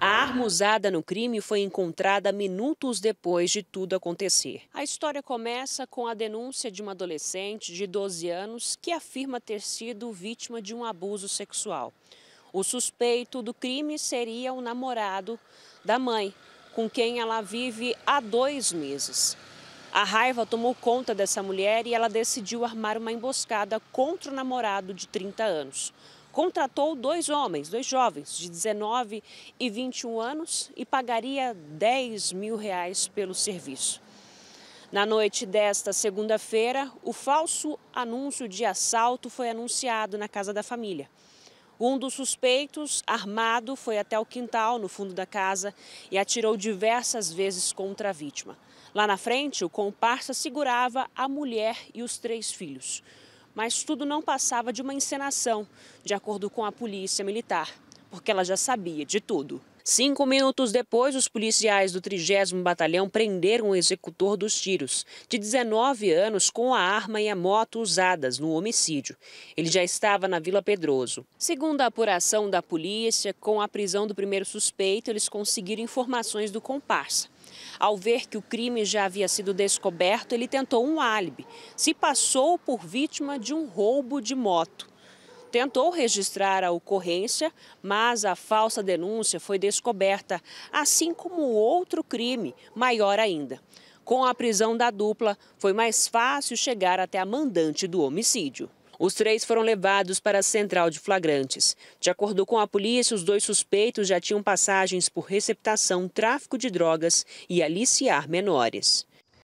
A arma usada no crime foi encontrada minutos depois de tudo acontecer. A história começa com a denúncia de uma adolescente de 12 anos que afirma ter sido vítima de um abuso sexual. O suspeito do crime seria o namorado da mãe, com quem ela vive há dois meses. A raiva tomou conta dessa mulher e ela decidiu armar uma emboscada contra o namorado de 30 anos contratou dois homens, dois jovens, de 19 e 21 anos, e pagaria 10 mil reais pelo serviço. Na noite desta segunda-feira, o falso anúncio de assalto foi anunciado na casa da família. Um dos suspeitos, armado, foi até o quintal, no fundo da casa, e atirou diversas vezes contra a vítima. Lá na frente, o comparsa segurava a mulher e os três filhos mas tudo não passava de uma encenação, de acordo com a polícia militar, porque ela já sabia de tudo. Cinco minutos depois, os policiais do 30 Batalhão prenderam o executor dos tiros, de 19 anos, com a arma e a moto usadas no homicídio. Ele já estava na Vila Pedroso. Segundo a apuração da polícia, com a prisão do primeiro suspeito, eles conseguiram informações do comparsa. Ao ver que o crime já havia sido descoberto, ele tentou um álibi. Se passou por vítima de um roubo de moto tentou registrar a ocorrência, mas a falsa denúncia foi descoberta, assim como outro crime maior ainda. Com a prisão da dupla, foi mais fácil chegar até a mandante do homicídio. Os três foram levados para a central de flagrantes. De acordo com a polícia, os dois suspeitos já tinham passagens por receptação, tráfico de drogas e aliciar menores.